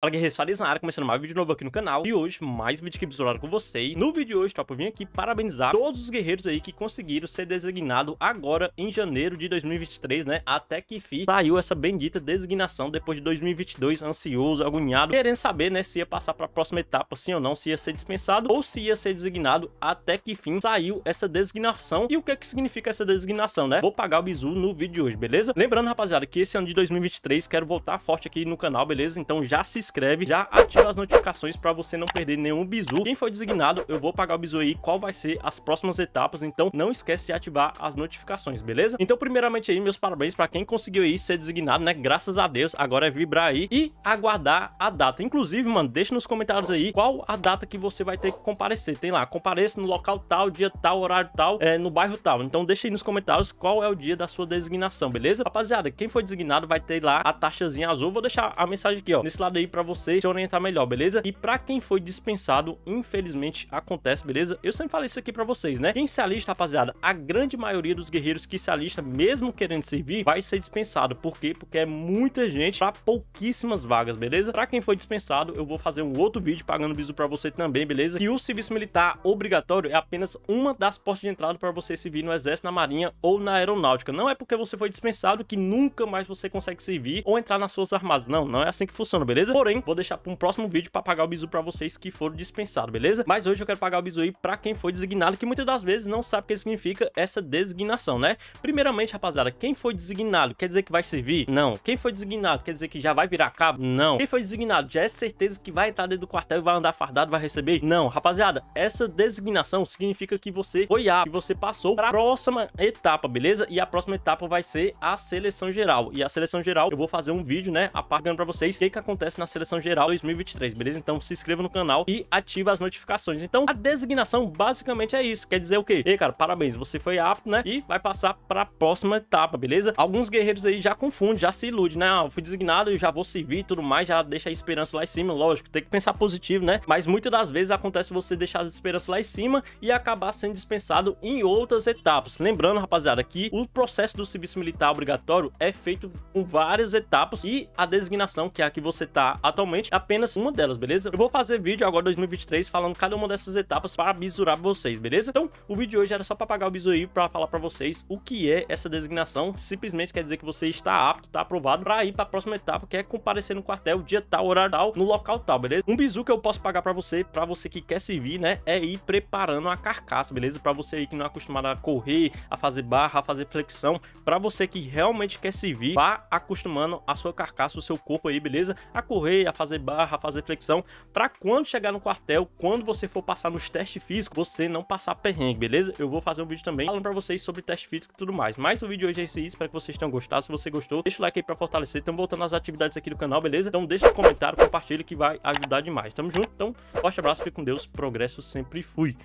Fala guerreiros, Falei na área, começando mais um vídeo novo aqui no canal E hoje, mais um vídeo aqui do com vocês No vídeo de hoje, tropa, eu vim aqui parabenizar todos os guerreiros aí que conseguiram ser designados agora em janeiro de 2023, né Até que fim saiu essa bendita designação depois de 2022, ansioso, agoniado Querendo saber, né, se ia passar pra próxima etapa, sim ou não, se ia ser dispensado ou se ia ser designado Até que fim saiu essa designação E o que é que significa essa designação, né? Vou pagar o bizu no vídeo de hoje, beleza? Lembrando, rapaziada, que esse ano de 2023 quero voltar forte aqui no canal, beleza? Então já se inscreve, já ativa as notificações para você não perder nenhum bizu. Quem foi designado, eu vou pagar o bizu aí, qual vai ser as próximas etapas, então não esquece de ativar as notificações, beleza? Então, primeiramente aí, meus parabéns para quem conseguiu aí ser designado, né? Graças a Deus, agora é vibrar aí e aguardar a data. Inclusive, mano, deixa nos comentários aí qual a data que você vai ter que comparecer. Tem lá, compareça no local tal, dia tal, horário tal, é, no bairro tal. Então, deixa aí nos comentários qual é o dia da sua designação, beleza? Rapaziada, quem foi designado vai ter lá a taxazinha azul. Vou deixar a mensagem aqui, ó, nesse lado aí pra para você se orientar melhor, beleza? E para quem foi dispensado, infelizmente acontece, beleza? Eu sempre falei isso aqui para vocês, né? Quem se alista, rapaziada, a grande maioria dos guerreiros que se alista, mesmo querendo servir, vai ser dispensado. Por quê? Porque é muita gente para pouquíssimas vagas, beleza? Para quem foi dispensado, eu vou fazer um outro vídeo pagando bisu para você também, beleza? E o serviço militar obrigatório é apenas uma das portas de entrada para você servir no exército, na marinha ou na aeronáutica. Não é porque você foi dispensado que nunca mais você consegue servir ou entrar nas suas armadas. Não, não é assim que funciona, beleza? Porém, porém, vou deixar para um próximo vídeo para pagar o bizu para vocês que foram dispensados, beleza? Mas hoje eu quero pagar o bizu aí para quem foi designado, que muitas das vezes não sabe o que significa essa designação, né? Primeiramente, rapaziada, quem foi designado quer dizer que vai servir? Não. Quem foi designado quer dizer que já vai virar cabo? Não. Quem foi designado já é certeza que vai entrar dentro do quartel e vai andar fardado, vai receber? Não. Rapaziada, essa designação significa que você foi A, que você passou para a próxima etapa, beleza? E a próxima etapa vai ser a seleção geral. E a seleção geral, eu vou fazer um vídeo, né, apagando para vocês o que que acontece na seleção Seleção Geral 2023, beleza? Então se inscreva no canal e ativa as notificações. Então a designação basicamente é isso, quer dizer o quê? Ei, cara, parabéns, você foi apto, né? E vai passar para a próxima etapa, beleza? Alguns guerreiros aí já confundem, já se iludem, né? Ah, eu fui designado, eu já vou servir e tudo mais, já deixa a esperança lá em cima, lógico, tem que pensar positivo, né? Mas muitas das vezes acontece você deixar as esperanças lá em cima e acabar sendo dispensado em outras etapas. Lembrando, rapaziada, que o processo do serviço militar obrigatório é feito com várias etapas e a designação, que é a que você tá atualmente apenas uma delas, beleza? Eu vou fazer vídeo agora 2023 falando cada uma dessas etapas para bisurar vocês, beleza? Então, o vídeo de hoje era só para pagar o bisu aí para falar para vocês o que é essa designação. Simplesmente quer dizer que você está apto, está aprovado para ir para a próxima etapa, que é comparecer no quartel, dia tal, horário tal, no local tal, beleza? Um bisu que eu posso pagar para você, para você que quer servir, né, é ir preparando a carcaça, beleza? Para você aí que não é acostumado a correr, a fazer barra, a fazer flexão, para você que realmente quer servir, vá acostumando a sua carcaça, o seu corpo aí, beleza? A correr a fazer barra, a fazer flexão, para quando chegar no quartel, quando você for passar nos testes físicos, você não passar perrengue, beleza? Eu vou fazer um vídeo também falando para vocês sobre teste físico e tudo mais. Mas o vídeo hoje é esse, espero que vocês tenham gostado. Se você gostou, deixa o like aí para fortalecer. Estamos voltando às atividades aqui do canal, beleza? Então deixa o um comentário, compartilha que vai ajudar demais. Tamo junto, então forte abraço, fique com Deus, progresso sempre fui.